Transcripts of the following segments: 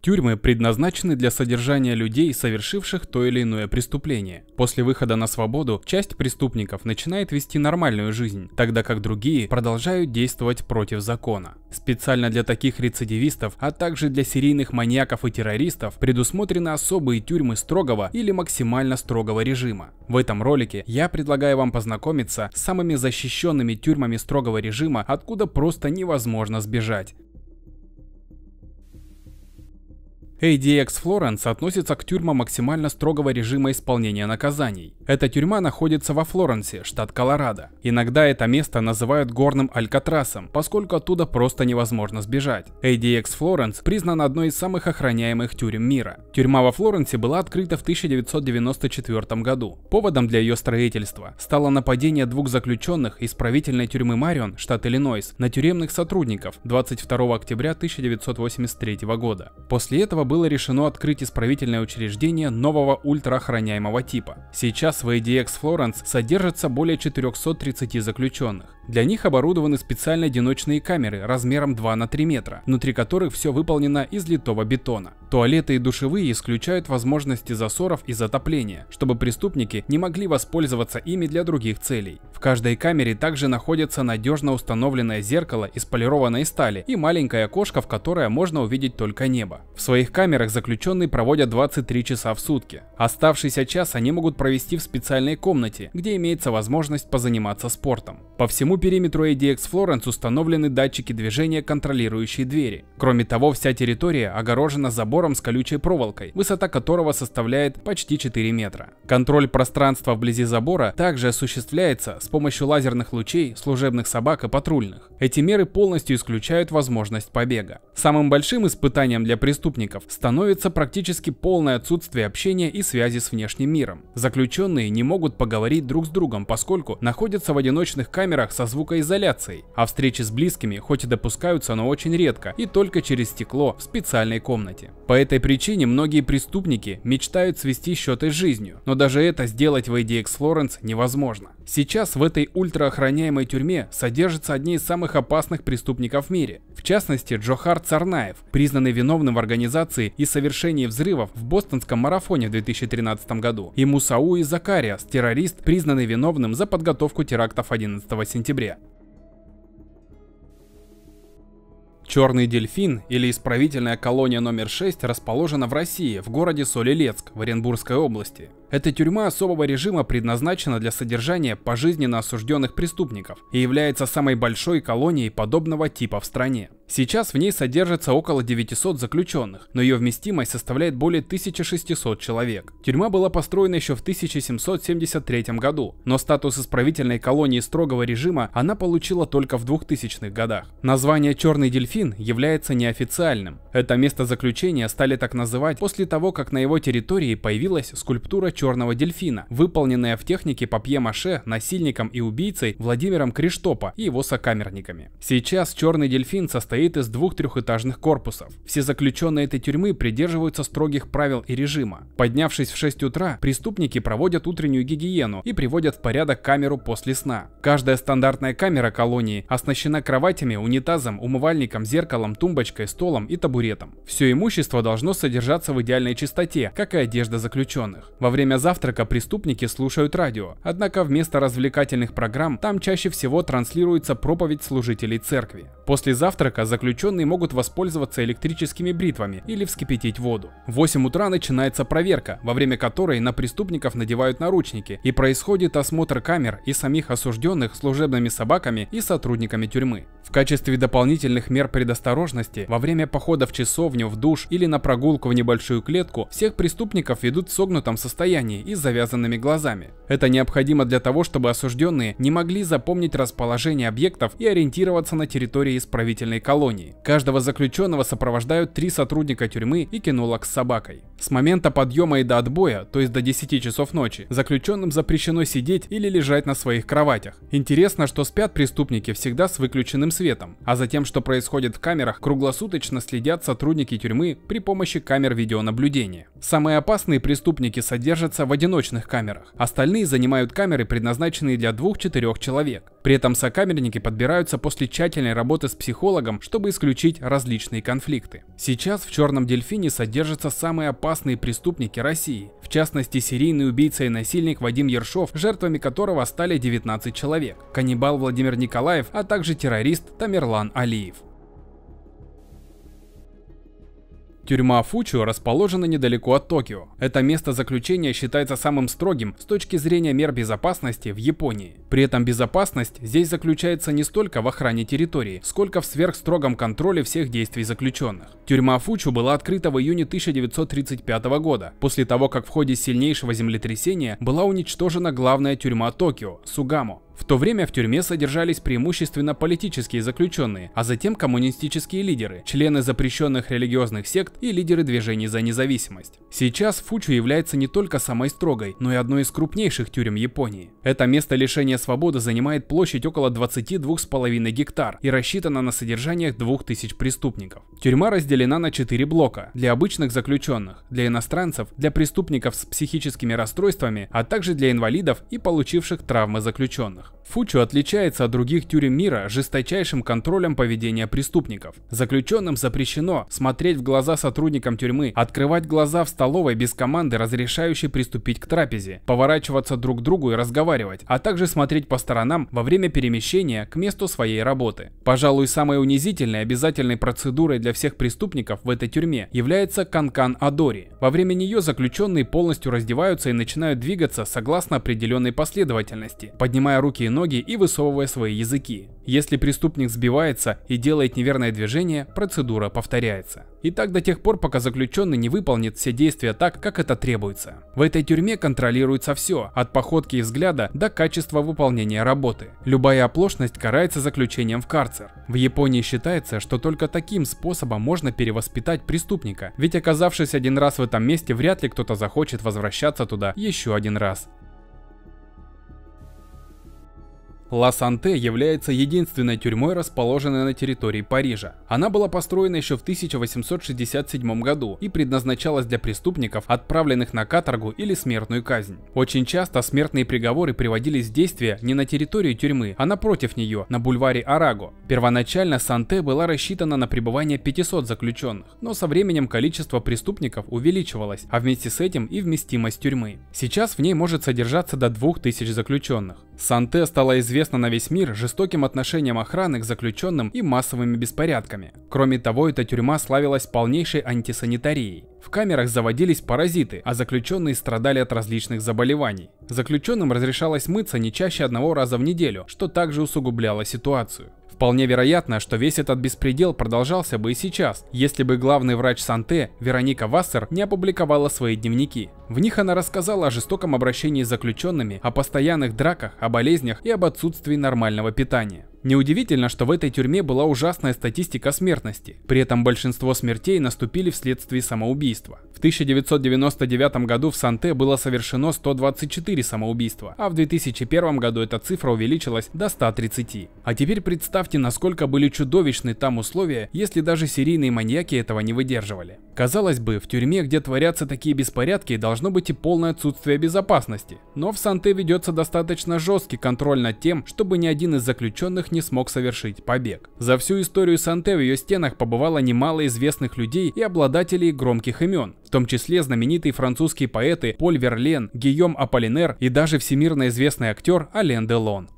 Тюрьмы предназначены для содержания людей, совершивших то или иное преступление. После выхода на свободу часть преступников начинает вести нормальную жизнь, тогда как другие продолжают действовать против закона. Специально для таких рецидивистов, а также для серийных маньяков и террористов предусмотрены особые тюрьмы строгого или максимально строгого режима. В этом ролике я предлагаю вам познакомиться с самыми защищенными тюрьмами строгого режима, откуда просто невозможно сбежать. ADX Florence относится к тюрьмам максимально строгого режима исполнения наказаний. Эта тюрьма находится во Флоренсе, штат Колорадо. Иногда это место называют горным Алькатрасом, поскольку оттуда просто невозможно сбежать. ADX Florence признана одной из самых охраняемых тюрем мира. Тюрьма во Флоренсе была открыта в 1994 году. Поводом для ее строительства стало нападение двух заключенных из правительной тюрьмы Марион, штат Иллинойс, на тюремных сотрудников 22 октября 1983 года. После этого было решено открыть исправительное учреждение нового ультраохраняемого типа. Сейчас в ADX Florence содержится более 430 заключенных. Для них оборудованы специально одиночные камеры размером 2 на 3 метра, внутри которых все выполнено из литого бетона. Туалеты и душевые исключают возможности засоров и затопления, чтобы преступники не могли воспользоваться ими для других целей. В каждой камере также находится надежно установленное зеркало из полированной стали и маленькое окошко, в которое можно увидеть только небо. В своих камерах заключенные проводят 23 часа в сутки. Оставшийся час они могут провести в специальной комнате, где имеется возможность позаниматься спортом. По всему периметру ADX Florence установлены датчики движения, контролирующие двери. Кроме того, вся территория огорожена забором с колючей проволокой, высота которого составляет почти 4 метра. Контроль пространства вблизи забора также осуществляется с помощью лазерных лучей, служебных собак и патрульных. Эти меры полностью исключают возможность побега. Самым большим испытанием для преступников становится практически полное отсутствие общения и связи с внешним миром. Заключенные не могут поговорить друг с другом, поскольку находятся в одиночных камерах со звукоизоляцией, а встречи с близкими хоть и допускаются, но очень редко и только через стекло в специальной комнате. По этой причине многие преступники мечтают свести счеты с жизнью, но даже это сделать в ADX лоренс невозможно. Сейчас в этой ультраохраняемой тюрьме содержится одни из самых опасных преступников в мире, в частности Джохар Царнаев, признанный виновным в организации Турции и совершении взрывов в бостонском марафоне в 2013 году, и Мусауи Закариас, террорист, признанный виновным за подготовку терактов 11 сентября. Черный дельфин или исправительная колония номер 6 расположена в России, в городе Солилецк, в Оренбургской области. Эта тюрьма особого режима предназначена для содержания пожизненно осужденных преступников и является самой большой колонией подобного типа в стране. Сейчас в ней содержится около 900 заключенных, но ее вместимость составляет более 1600 человек. Тюрьма была построена еще в 1773 году, но статус исправительной колонии строгого режима она получила только в 2000-х годах. Название «Черный дельфин» является неофициальным. Это место заключения стали так называть после того, как на его территории появилась скульптура черного дельфина, выполненная в технике папье-маше насильником и убийцей Владимиром Криштопа и его сокамерниками. Сейчас черный дельфин состоит из двух трехэтажных корпусов. Все заключенные этой тюрьмы придерживаются строгих правил и режима. Поднявшись в 6 утра, преступники проводят утреннюю гигиену и приводят в порядок камеру после сна. Каждая стандартная камера колонии оснащена кроватями, унитазом, умывальником, зеркалом, тумбочкой, столом и табуретом. Все имущество должно содержаться в идеальной чистоте, как и одежда заключенных. Во время время завтрака преступники слушают радио, однако вместо развлекательных программ там чаще всего транслируется проповедь служителей церкви. После завтрака заключенные могут воспользоваться электрическими бритвами или вскипятить воду. В 8 утра начинается проверка, во время которой на преступников надевают наручники и происходит осмотр камер и самих осужденных служебными собаками и сотрудниками тюрьмы. В качестве дополнительных мер предосторожности во время похода в часовню, в душ или на прогулку в небольшую клетку всех преступников ведут в согнутом состоянии состоянии и с завязанными глазами. Это необходимо для того, чтобы осужденные не могли запомнить расположение объектов и ориентироваться на территории исправительной колонии. Каждого заключенного сопровождают три сотрудника тюрьмы и кинолог с собакой. С момента подъема и до отбоя, то есть до 10 часов ночи, заключенным запрещено сидеть или лежать на своих кроватях. Интересно, что спят преступники всегда с выключенным светом, а за тем, что происходит в камерах, круглосуточно следят сотрудники тюрьмы при помощи камер видеонаблюдения. Самые опасные преступники содержат содержатся в одиночных камерах. Остальные занимают камеры, предназначенные для двух-четырех человек. При этом сокамерники подбираются после тщательной работы с психологом, чтобы исключить различные конфликты. Сейчас в «Черном дельфине» содержатся самые опасные преступники России, в частности серийный убийца и насильник Вадим Ершов, жертвами которого стали 19 человек, каннибал Владимир Николаев, а также террорист Тамерлан Алиев. Тюрьма Фучу расположена недалеко от Токио. Это место заключения считается самым строгим с точки зрения мер безопасности в Японии. При этом безопасность здесь заключается не столько в охране территории, сколько в сверхстрогом контроле всех действий заключенных. Тюрьма Фучу была открыта в июне 1935 года, после того, как в ходе сильнейшего землетрясения была уничтожена главная тюрьма Токио – Сугамо. В то время в тюрьме содержались преимущественно политические заключенные, а затем коммунистические лидеры, члены запрещенных религиозных сект и лидеры движений за независимость. Сейчас Фучу является не только самой строгой, но и одной из крупнейших тюрем Японии. Это место лишения свободы занимает площадь около 22,5 гектар и рассчитано на содержание 2000 преступников. Тюрьма разделена на 4 блока – для обычных заключенных, для иностранцев, для преступников с психическими расстройствами, а также для инвалидов и получивших травмы заключенных. faire. Фучу отличается от других тюрем мира жесточайшим контролем поведения преступников. Заключенным запрещено смотреть в глаза сотрудникам тюрьмы, открывать глаза в столовой без команды, разрешающей приступить к трапезе, поворачиваться друг к другу и разговаривать, а также смотреть по сторонам во время перемещения к месту своей работы. Пожалуй, самой унизительной обязательной процедурой для всех преступников в этой тюрьме является канкан Адори. Во время нее заключенные полностью раздеваются и начинают двигаться согласно определенной последовательности, поднимая руки и ноги ноги и высовывая свои языки. Если преступник сбивается и делает неверное движение, процедура повторяется. И так до тех пор, пока заключенный не выполнит все действия так, как это требуется. В этой тюрьме контролируется все, от походки и взгляда до качества выполнения работы. Любая оплошность карается заключением в карцер. В Японии считается, что только таким способом можно перевоспитать преступника, ведь оказавшись один раз в этом месте, вряд ли кто-то захочет возвращаться туда еще один раз. Ла-Санте является единственной тюрьмой, расположенной на территории Парижа. Она была построена еще в 1867 году и предназначалась для преступников, отправленных на каторгу или смертную казнь. Очень часто смертные приговоры приводились в действие не на территории тюрьмы, а напротив нее, на бульваре Араго. Первоначально Санте была рассчитана на пребывание 500 заключенных, но со временем количество преступников увеличивалось, а вместе с этим и вместимость тюрьмы. Сейчас в ней может содержаться до 2000 заключенных. Санте стала известна на весь мир жестоким отношением охраны к заключенным и массовыми беспорядками. Кроме того, эта тюрьма славилась полнейшей антисанитарией. В камерах заводились паразиты, а заключенные страдали от различных заболеваний. Заключенным разрешалось мыться не чаще одного раза в неделю, что также усугубляло ситуацию. Вполне вероятно, что весь этот беспредел продолжался бы и сейчас, если бы главный врач Санте, Вероника Вассер, не опубликовала свои дневники. В них она рассказала о жестоком обращении с заключенными, о постоянных драках, о болезнях и об отсутствии нормального питания. Неудивительно, что в этой тюрьме была ужасная статистика смертности, при этом большинство смертей наступили вследствие самоубийства. В 1999 году в Санте было совершено 124 самоубийства, а в 2001 году эта цифра увеличилась до 130. А теперь представьте, насколько были чудовищны там условия, если даже серийные маньяки этого не выдерживали. Казалось бы, в тюрьме, где творятся такие беспорядки, должно быть и полное отсутствие безопасности. Но в Санте ведется достаточно жесткий контроль над тем, чтобы ни один из заключенных которых не смог совершить побег. За всю историю Санте в ее стенах побывало немало известных людей и обладателей громких имен, в том числе знаменитые французские поэты Поль Верлен, Гийом Аполлинер и даже всемирно известный актер Ален Делон.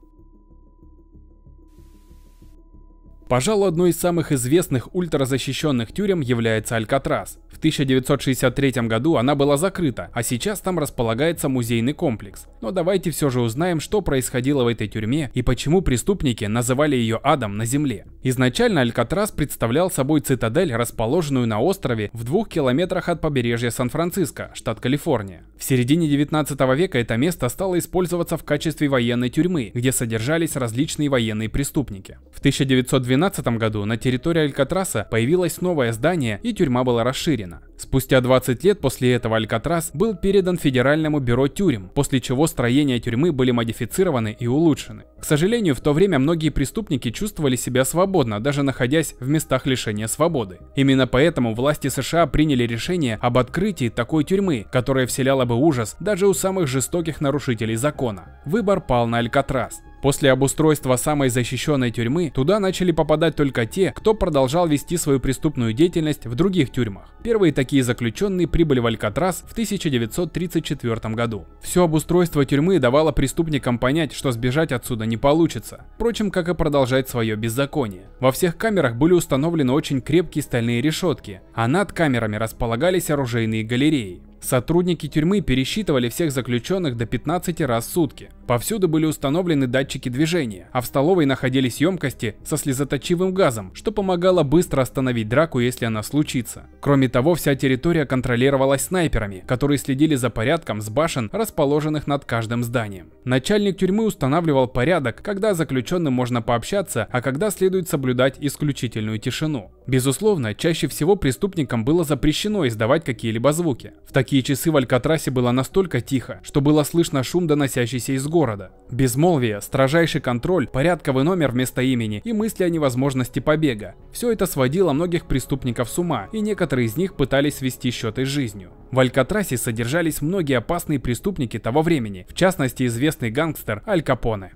Пожалуй, одной из самых известных ультразащищенных тюрем является Алькатрас. В 1963 году она была закрыта, а сейчас там располагается музейный комплекс. Но давайте все же узнаем, что происходило в этой тюрьме и почему преступники называли ее адом на земле. Изначально Алькатрас представлял собой цитадель, расположенную на острове в двух километрах от побережья Сан-Франциско, штат Калифорния. В середине 19 века это место стало использоваться в качестве военной тюрьмы, где содержались различные военные преступники. В 1912 2012 году на территории Алькатраса появилось новое здание и тюрьма была расширена. Спустя 20 лет после этого Алькатрас был передан Федеральному бюро тюрем, после чего строения тюрьмы были модифицированы и улучшены. К сожалению, в то время многие преступники чувствовали себя свободно, даже находясь в местах лишения свободы. Именно поэтому власти США приняли решение об открытии такой тюрьмы, которая вселяла бы ужас даже у самых жестоких нарушителей закона. Выбор пал на Алькатрас. После обустройства самой защищенной тюрьмы туда начали попадать только те, кто продолжал вести свою преступную деятельность в других тюрьмах. Первые такие заключенные прибыли в Алькатрас в 1934 году. Все обустройство тюрьмы давало преступникам понять, что сбежать отсюда не получится, впрочем, как и продолжать свое беззаконие. Во всех камерах были установлены очень крепкие стальные решетки, а над камерами располагались оружейные галереи. Сотрудники тюрьмы пересчитывали всех заключенных до 15 раз в сутки. Повсюду были установлены датчики движения, а в столовой находились емкости со слезоточивым газом, что помогало быстро остановить драку, если она случится. Кроме того, вся территория контролировалась снайперами, которые следили за порядком с башен, расположенных над каждым зданием. Начальник тюрьмы устанавливал порядок, когда заключенным можно пообщаться, а когда следует соблюдать исключительную тишину. Безусловно, чаще всего преступникам было запрещено издавать какие-либо звуки. В такие часы в Алькатрасе было настолько тихо, что было слышно шум, доносящийся из города. Безмолвие, строжайший контроль, порядковый номер вместо имени и мысли о невозможности побега. Все это сводило многих преступников с ума, и некоторые из них пытались свести счеты с жизнью. В Алькатрасе содержались многие опасные преступники того времени, в частности известный гангстер Аль Капоне.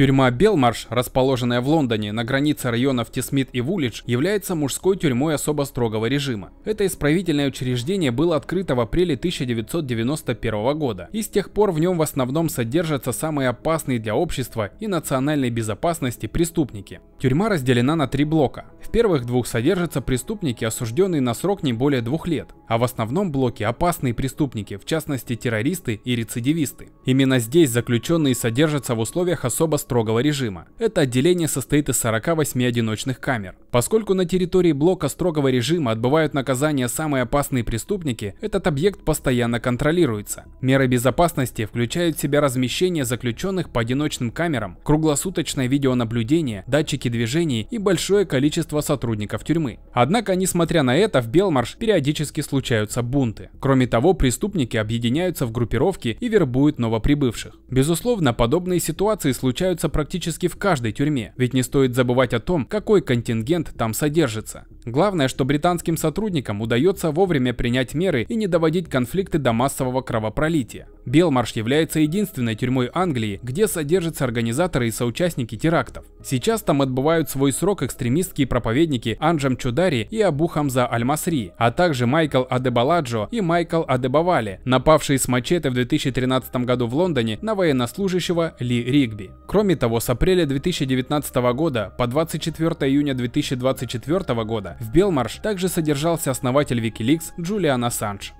Тюрьма Белмарш, расположенная в Лондоне на границе районов Тисмит и Вулич, является мужской тюрьмой особо строгого режима. Это исправительное учреждение было открыто в апреле 1991 года, и с тех пор в нем в основном содержатся самые опасные для общества и национальной безопасности преступники. Тюрьма разделена на три блока. В первых двух содержатся преступники, осужденные на срок не более двух лет, а в основном блоке опасные преступники, в частности террористы и рецидивисты. Именно здесь заключенные содержатся в условиях особо строгого строгого режима. Это отделение состоит из 48 одиночных камер. Поскольку на территории блока строгого режима отбывают наказание самые опасные преступники, этот объект постоянно контролируется. Меры безопасности включают в себя размещение заключенных по одиночным камерам, круглосуточное видеонаблюдение, датчики движений и большое количество сотрудников тюрьмы. Однако, несмотря на это, в Белмарш периодически случаются бунты. Кроме того, преступники объединяются в группировки и вербуют новоприбывших. Безусловно, подобные ситуации случаются встречаются практически в каждой тюрьме, ведь не стоит забывать о том, какой контингент там содержится. Главное, что британским сотрудникам удается вовремя принять меры и не доводить конфликты до массового кровопролития. Белмарш является единственной тюрьмой Англии, где содержатся организаторы и соучастники терактов. Сейчас там отбывают свой срок экстремистские проповедники Анджам Чудари и Абу Хамза Аль-Масри, а также Майкл Адебаладжо и Майкл Адебавали, напавшие с мачете в 2013 году в Лондоне на военнослужащего Ли Ригби. Кроме Кроме того, с апреля 2019 года по 24 июня 2024 года в Белмарш также содержался основатель Wikileaks Джулиан Ассанж.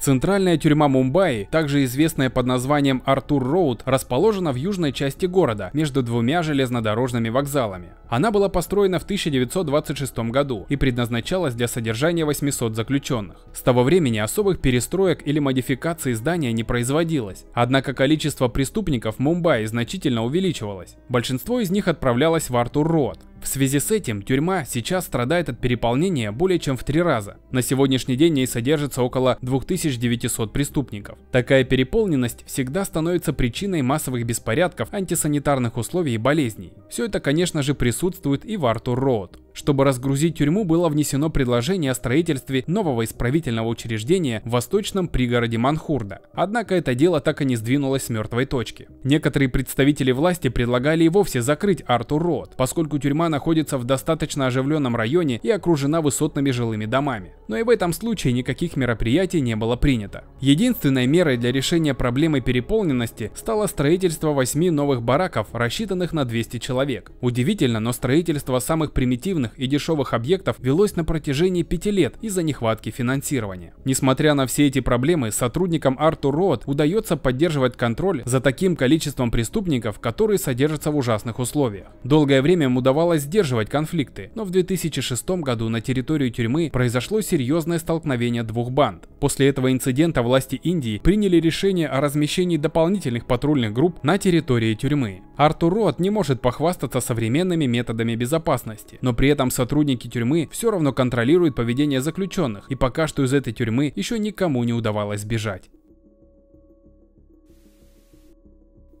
Центральная тюрьма Мумбаи, также известная под названием Артур Роуд, расположена в южной части города, между двумя железнодорожными вокзалами. Она была построена в 1926 году и предназначалась для содержания 800 заключенных. С того времени особых перестроек или модификаций здания не производилось, однако количество преступников в Мумбаи значительно увеличивалось. Большинство из них отправлялось в Артур-Рот, в связи с этим тюрьма сейчас страдает от переполнения более чем в три раза. На сегодняшний день в ней содержится около 2900 преступников. Такая переполненность всегда становится причиной массовых беспорядков, антисанитарных условий и болезней. Все это, конечно же, присутствует присутствует и в Артур Роуд. Чтобы разгрузить тюрьму, было внесено предложение о строительстве нового исправительного учреждения в восточном пригороде Манхурда. Однако это дело так и не сдвинулось с мертвой точки. Некоторые представители власти предлагали и вовсе закрыть Артур Роуд, поскольку тюрьма находится в достаточно оживленном районе и окружена высотными жилыми домами. Но и в этом случае никаких мероприятий не было принято. Единственной мерой для решения проблемы переполненности стало строительство восьми новых бараков, рассчитанных на 200 человек. Удивительно, но строительство самых примитивных современных и дешевых объектов велось на протяжении пяти лет из-за нехватки финансирования. Несмотря на все эти проблемы, сотрудникам Арту Роад удается поддерживать контроль за таким количеством преступников, которые содержатся в ужасных условиях. Долгое время им удавалось сдерживать конфликты, но в 2006 году на территорию тюрьмы произошло серьезное столкновение двух банд. После этого инцидента власти Индии приняли решение о размещении дополнительных патрульных групп на территории тюрьмы. Артур Роад не может похвастаться современными методами безопасности, но при этом сотрудники тюрьмы все равно контролируют поведение заключенных, и пока что из этой тюрьмы еще никому не удавалось сбежать.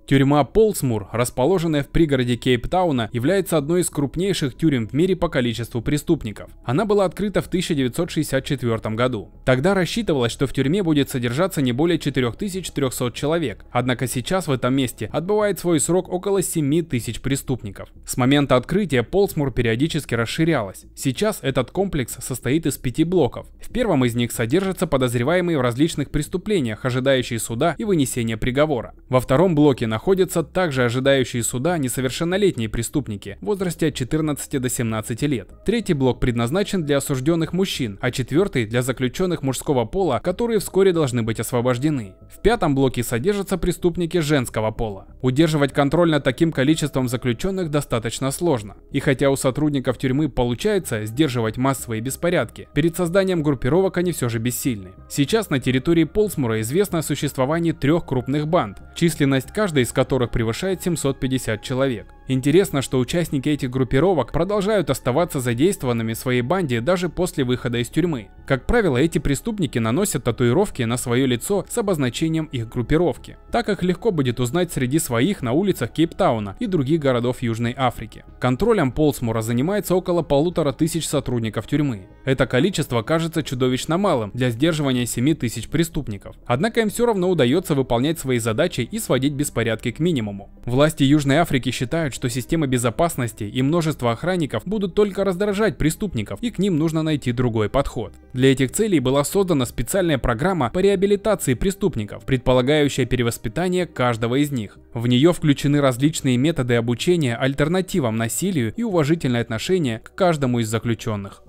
Тюрьма Полсмур, расположенная в пригороде Кейптауна, является одной из крупнейших тюрем в мире по количеству преступников. Она была открыта в 1964 году. Тогда рассчитывалось, что в тюрьме будет содержаться не более 4300 человек, однако сейчас в этом месте отбывает свой срок около 7000 преступников. С момента открытия Полсмур периодически расширялась. Сейчас этот комплекс состоит из пяти блоков. В первом из них содержатся подозреваемые в различных преступлениях, ожидающие суда и вынесения приговора. Во втором блоке находятся также ожидающие суда несовершеннолетние преступники в возрасте от 14 до 17 лет. Третий блок предназначен для осужденных мужчин, а четвертый для заключенных мужского пола, которые вскоре должны быть освобождены. В пятом блоке содержатся преступники женского пола. Удерживать контроль над таким количеством заключенных достаточно сложно. И хотя у сотрудников тюрьмы получается сдерживать массовые беспорядки, перед созданием группировок они все же бессильны. Сейчас на территории Полсмура известно о существовании трех крупных банд, численность каждой из которых превышает 750 человек. Интересно, что участники этих группировок продолжают оставаться задействованными в своей банде даже после выхода из тюрьмы. Как правило, эти преступники наносят татуировки на свое лицо с обозначением их группировки, так как легко будет узнать среди своих на улицах Кейптауна и других городов Южной Африки. Контролем Полсмура занимается около полутора тысяч сотрудников тюрьмы. Это количество кажется чудовищно малым для сдерживания 7 тысяч преступников. Однако им все равно удается выполнять свои задачи и сводить беспорядок порядке к минимуму. Власти Южной Африки считают, что система безопасности и множество охранников будут только раздражать преступников, и к ним нужно найти другой подход. Для этих целей была создана специальная программа по реабилитации преступников, предполагающая перевоспитание каждого из них. В нее включены различные методы обучения альтернативам насилию и уважительное отношение к каждому из заключенных.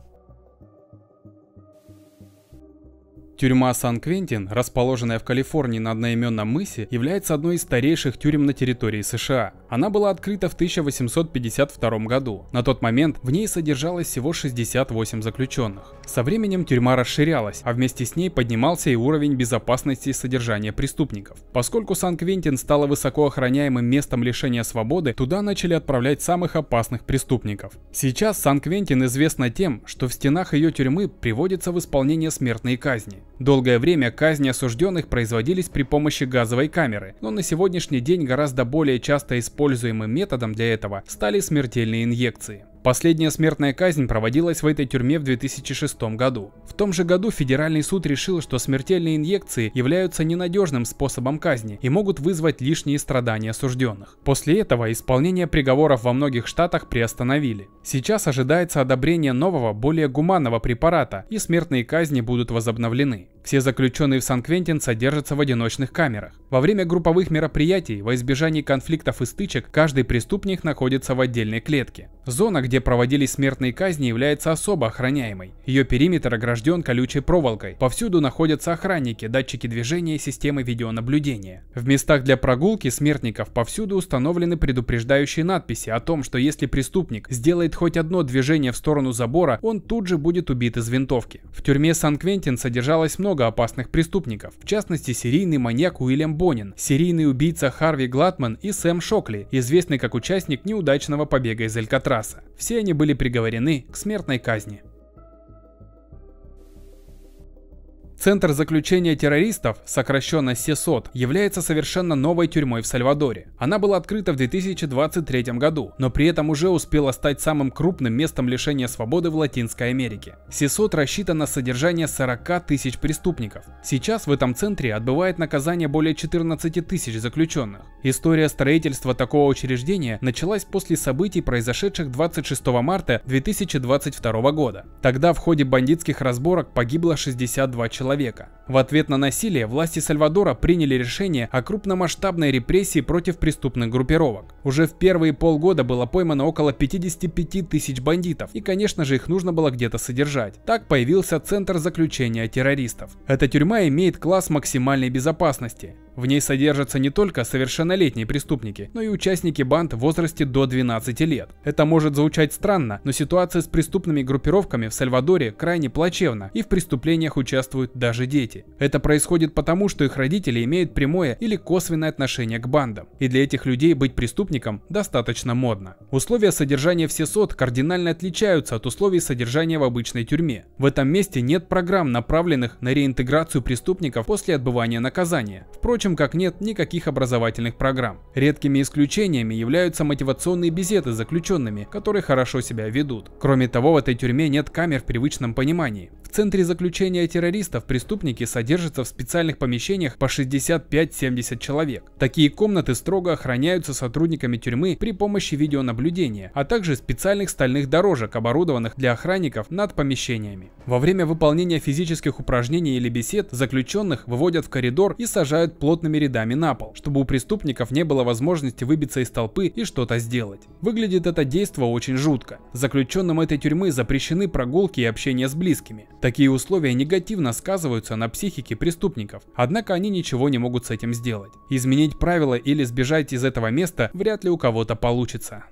Тюрьма Сан-Квентин, расположенная в Калифорнии на одноименном мысе, является одной из старейших тюрем на территории США. Она была открыта в 1852 году. На тот момент в ней содержалось всего 68 заключенных. Со временем тюрьма расширялась, а вместе с ней поднимался и уровень безопасности содержания преступников. Поскольку Сан-Квентин стала высокоохраняемым местом лишения свободы, туда начали отправлять самых опасных преступников. Сейчас Сан-Квентин известна тем, что в стенах ее тюрьмы приводятся в исполнение смертной казни. Долгое время казни осужденных производились при помощи газовой камеры, но на сегодняшний день гораздо более часто используемым методом для этого стали смертельные инъекции. Последняя смертная казнь проводилась в этой тюрьме в 2006 году. В том же году федеральный суд решил, что смертельные инъекции являются ненадежным способом казни и могут вызвать лишние страдания осужденных. После этого исполнение приговоров во многих штатах приостановили. Сейчас ожидается одобрение нового, более гуманного препарата, и смертные казни будут возобновлены. Все заключенные в Сан-Квентин содержатся в одиночных камерах. Во время групповых мероприятий во избежании конфликтов и стычек каждый преступник находится в отдельной клетке. Зона, где проводились смертные казни, является особо охраняемой. Ее периметр огражден колючей проволокой. Повсюду находятся охранники, датчики движения и системы видеонаблюдения. В местах для прогулки смертников повсюду установлены предупреждающие надписи о том, что если преступник сделает хоть одно движение в сторону забора, он тут же будет убит из винтовки. В тюрьме Сан-Квентин содержалось много много опасных преступников, в частности серийный маньяк Уильям Бонин, серийный убийца Харви Глатман и Сэм Шокли, известный как участник неудачного побега из Алькатраса. Все они были приговорены к смертной казни. Центр заключения террористов, сокращенно СЕСОТ, является совершенно новой тюрьмой в Сальвадоре. Она была открыта в 2023 году, но при этом уже успела стать самым крупным местом лишения свободы в Латинской Америке. СЕСОТ рассчитан на содержание 40 тысяч преступников. Сейчас в этом центре отбывает наказание более 14 тысяч заключенных. История строительства такого учреждения началась после событий, произошедших 26 марта 2022 года. Тогда в ходе бандитских разборок погибло 62 человека человека. В ответ на насилие власти Сальвадора приняли решение о крупномасштабной репрессии против преступных группировок. Уже в первые полгода было поймано около 55 тысяч бандитов, и, конечно же, их нужно было где-то содержать. Так появился Центр заключения террористов. Эта тюрьма имеет класс максимальной безопасности. В ней содержатся не только совершеннолетние преступники, но и участники банд в возрасте до 12 лет. Это может звучать странно, но ситуация с преступными группировками в Сальвадоре крайне плачевна, и в преступлениях участвуют даже дети. Это происходит потому, что их родители имеют прямое или косвенное отношение к бандам, и для этих людей быть преступником достаточно модно. Условия содержания в СИСОД кардинально отличаются от условий содержания в обычной тюрьме. В этом месте нет программ, направленных на реинтеграцию преступников после отбывания наказания. Впрочем, впрочем, как нет никаких образовательных программ. Редкими исключениями являются мотивационные беседы с заключенными, которые хорошо себя ведут. Кроме того, в этой тюрьме нет камер в привычном понимании. В центре заключения террористов преступники содержатся в специальных помещениях по 65-70 человек. Такие комнаты строго охраняются сотрудниками тюрьмы при помощи видеонаблюдения, а также специальных стальных дорожек, оборудованных для охранников над помещениями. Во время выполнения физических упражнений или бесед заключенных выводят в коридор и сажают плотно плотными рядами на пол, чтобы у преступников не было возможности выбиться из толпы и что-то сделать. Выглядит это действо очень жутко. Заключенным этой тюрьмы запрещены прогулки и общение с близкими. Такие условия негативно сказываются на психике преступников, однако они ничего не могут с этим сделать. Изменить правила или сбежать из этого места вряд ли у кого-то получится.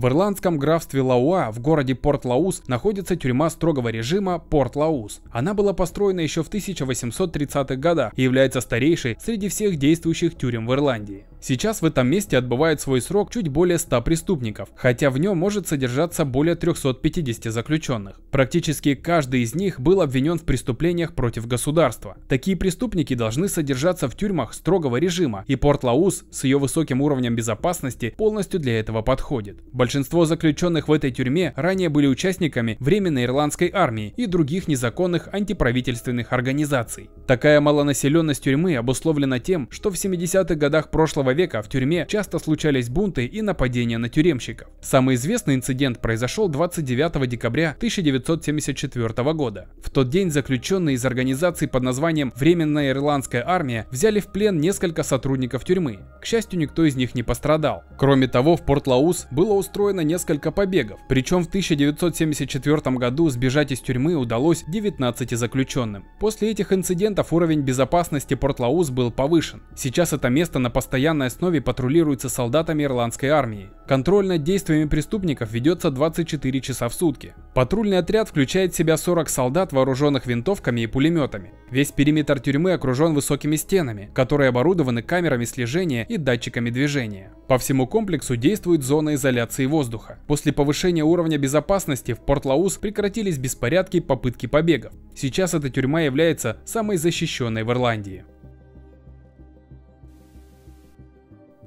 В ирландском графстве Лауа в городе Порт-Лаус находится тюрьма строгого режима Порт-Лаус. Она была построена еще в 1830-х годах и является старейшей среди всех действующих тюрем в Ирландии. Сейчас в этом месте отбывает свой срок чуть более 100 преступников, хотя в нем может содержаться более 350 заключенных. Практически каждый из них был обвинен в преступлениях против государства. Такие преступники должны содержаться в тюрьмах строгого режима, и Порт-Лаус с ее высоким уровнем безопасности полностью для этого подходит. Большинство заключенных в этой тюрьме ранее были участниками Временной ирландской армии и других незаконных антиправительственных организаций. Такая малонаселенность тюрьмы обусловлена тем, что в 70-х годах прошлого века в тюрьме часто случались бунты и нападения на тюремщиков. Самый известный инцидент произошел 29 декабря 1974 года. В тот день заключенные из организации под названием «Временная ирландская армия» взяли в плен несколько сотрудников тюрьмы. К счастью, никто из них не пострадал. Кроме того, в Порт-Лаус было устроено несколько побегов, причем в 1974 году сбежать из тюрьмы удалось 19 заключенным. После этих инцидентов уровень безопасности Порт-Лаус был повышен. Сейчас это место на постоянном постоянной основе патрулируется солдатами ирландской армии. Контроль над действиями преступников ведется 24 часа в сутки. Патрульный отряд включает в себя 40 солдат, вооруженных винтовками и пулеметами. Весь периметр тюрьмы окружен высокими стенами, которые оборудованы камерами слежения и датчиками движения. По всему комплексу действует зона изоляции воздуха. После повышения уровня безопасности в Порт-Лаус прекратились беспорядки и попытки побегов. Сейчас эта тюрьма является самой защищенной в Ирландии.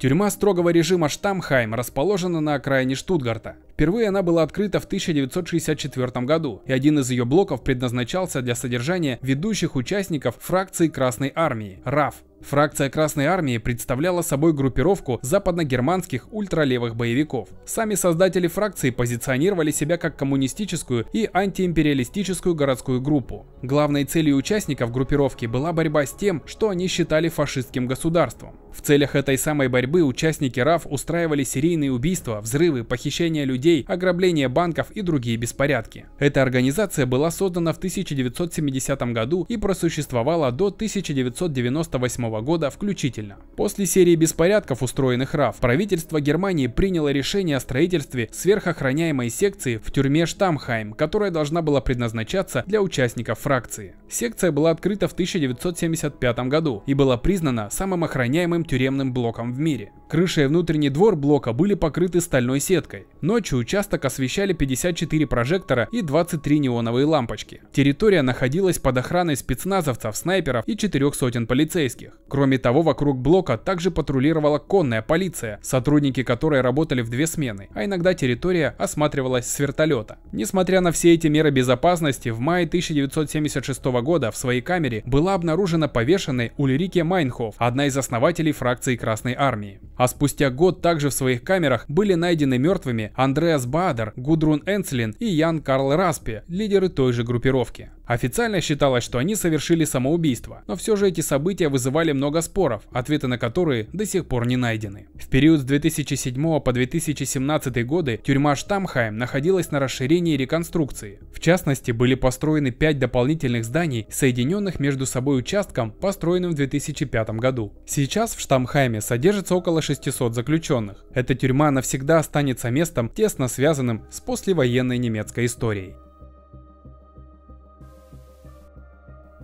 Тюрьма строгого режима Штамхайм расположена на окраине Штутгарта. Впервые она была открыта в 1964 году, и один из ее блоков предназначался для содержания ведущих участников фракции Красной Армии – РАФ, Фракция Красной Армии представляла собой группировку западно-германских ультралевых боевиков. Сами создатели фракции позиционировали себя как коммунистическую и антиимпериалистическую городскую группу. Главной целью участников группировки была борьба с тем, что они считали фашистским государством. В целях этой самой борьбы участники РАФ устраивали серийные убийства, взрывы, похищения людей, ограбление банков и другие беспорядки. Эта организация была создана в 1970 году и просуществовала до 1998 года. 1947 года включительно. После серии беспорядков, устроенных РАФ, правительство Германии приняло решение о строительстве сверхохраняемой секции в тюрьме Штамхайм, которая должна была предназначаться для участников фракции. Секция была открыта в 1975 году и была признана самым охраняемым тюремным блоком в мире. Крыша и внутренний двор блока были покрыты стальной сеткой. Ночью участок освещали 54 прожектора и 23 неоновые лампочки. Территория находилась под охраной спецназовцев, снайперов и четырех сотен полицейских. Кроме того, вокруг блока также патрулировала конная полиция, сотрудники которой работали в две смены, а иногда территория осматривалась с вертолета. Несмотря на все эти меры безопасности, в мае 1976 года в своей камере была обнаружена повешенной Ульрике Майнхоф, одна из основателей фракции Красной Армии. А спустя год также в своих камерах были найдены мертвыми Андреас Баадер, Гудрун Энцлин и Ян Карл Распи, лидеры той же группировки. Официально считалось, что они совершили самоубийство, но все же эти события вызывали много споров, ответы на которые до сих пор не найдены. В период с 2007 по 2017 годы тюрьма Штамхайм находилась на расширении и реконструкции. В частности, были построены 5 дополнительных зданий, соединенных между собой участком, построенным в 2005 году. Сейчас в Штамхайме содержится около 600 заключенных. Эта тюрьма навсегда останется местом, тесно связанным с послевоенной немецкой историей.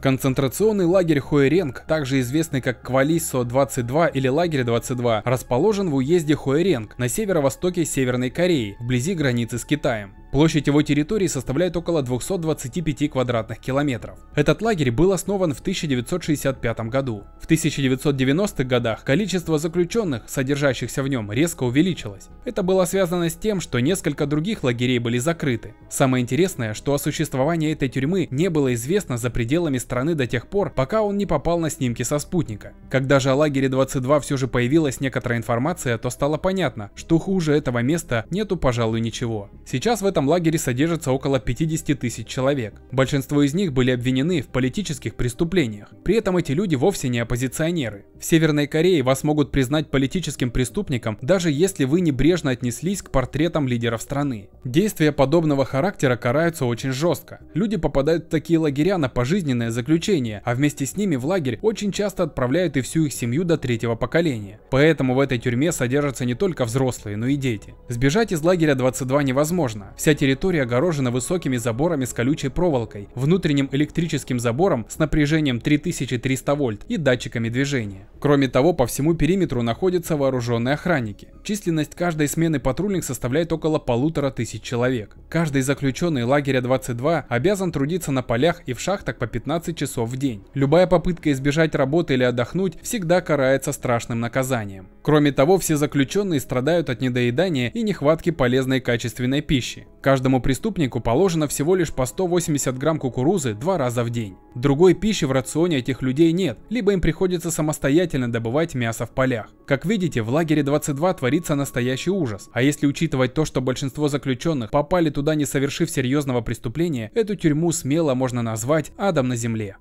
Концентрационный лагерь Хуэренг, также известный как Квалисо-22 или лагерь 22, расположен в уезде Хуэренг на северо-востоке Северной Кореи, вблизи границы с Китаем. Площадь его территории составляет около 225 квадратных километров. Этот лагерь был основан в 1965 году. В 1990-х годах количество заключенных, содержащихся в нем, резко увеличилось. Это было связано с тем, что несколько других лагерей были закрыты. Самое интересное, что о существовании этой тюрьмы не было известно за пределами страны до тех пор, пока он не попал на снимки со спутника. Когда же о лагере 22 все же появилась некоторая информация, то стало понятно, что хуже этого места нету, пожалуй, ничего. Сейчас в этом лагере содержится около 50 тысяч человек. Большинство из них были обвинены в политических преступлениях. При этом эти люди вовсе не оппозиционеры. В Северной Корее вас могут признать политическим преступником, даже если вы небрежно отнеслись к портретам лидеров страны. Действия подобного характера караются очень жестко. Люди попадают в такие лагеря на пожизненное заключение, а вместе с ними в лагерь очень часто отправляют и всю их семью до третьего поколения. Поэтому в этой тюрьме содержатся не только взрослые, но и дети. Сбежать из лагеря 22 невозможно. Вся территория огорожена высокими заборами с колючей проволокой, внутренним электрическим забором с напряжением 3300 вольт и датчиками движения. Кроме того, по всему периметру находятся вооруженные охранники. Численность каждой смены патрульных составляет около полутора тысяч человек. Каждый заключенный лагеря 22 обязан трудиться на полях и в шахтах по 15 часов в день. Любая попытка избежать работы или отдохнуть всегда карается страшным наказанием. Кроме того, все заключенные страдают от недоедания и нехватки полезной качественной пищи. Каждому преступнику положено всего лишь по 180 грамм кукурузы два раза в день. Другой пищи в рационе этих людей нет, либо им приходится самостоятельно добывать мясо в полях. Как видите, в лагере 22 творится настоящий ужас, а если учитывать то, что большинство заключенных попали туда туда не совершив серьезного преступления, эту тюрьму смело можно назвать адом на земле.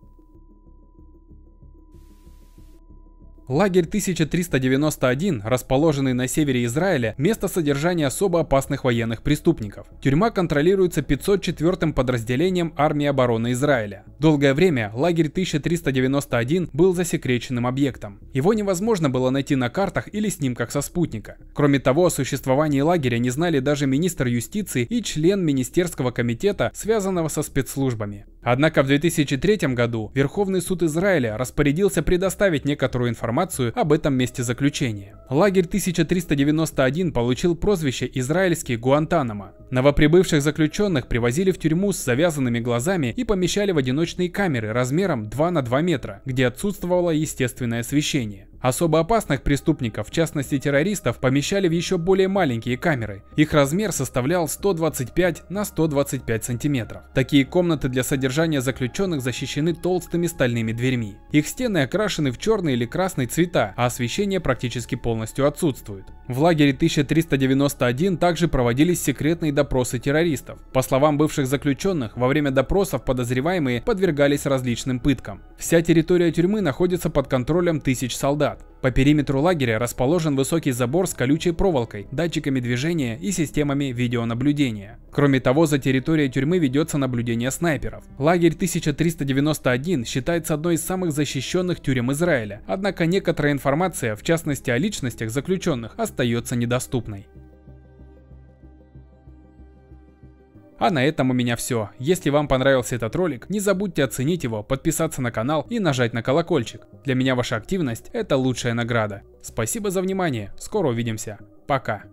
Лагерь 1391, расположенный на севере Израиля, место содержания особо опасных военных преступников. Тюрьма контролируется 504-м подразделением армии обороны Израиля. Долгое время лагерь 1391 был засекреченным объектом. Его невозможно было найти на картах или снимках со спутника. Кроме того, о существовании лагеря не знали даже министр юстиции и член Министерского комитета, связанного со спецслужбами. Однако в 2003 году Верховный суд Израиля распорядился предоставить некоторую информацию об этом месте заключения. Лагерь 1391 получил прозвище «Израильский Гуантанамо». Новоприбывших заключенных привозили в тюрьму с завязанными глазами и помещали в одиночные камеры размером 2 на 2 метра, где отсутствовало естественное освещение. Особо опасных преступников, в частности террористов, помещали в еще более маленькие камеры. Их размер составлял 125 на 125 сантиметров. Такие комнаты для содержания заключенных защищены толстыми стальными дверьми. Их стены окрашены в черный или красный цвета, а освещение практически полностью отсутствует. В лагере 1391 также проводились секретные допросы террористов. По словам бывших заключенных, во время допросов подозреваемые подвергались различным пыткам. Вся территория тюрьмы находится под контролем тысяч солдат солдат. По периметру лагеря расположен высокий забор с колючей проволокой, датчиками движения и системами видеонаблюдения. Кроме того, за территорией тюрьмы ведется наблюдение снайперов. Лагерь 1391 считается одной из самых защищенных тюрем Израиля, однако некоторая информация, в частности о личностях заключенных, остается недоступной. А на этом у меня все. Если вам понравился этот ролик, не забудьте оценить его, подписаться на канал и нажать на колокольчик. Для меня ваша активность – это лучшая награда. Спасибо за внимание, скоро увидимся. Пока.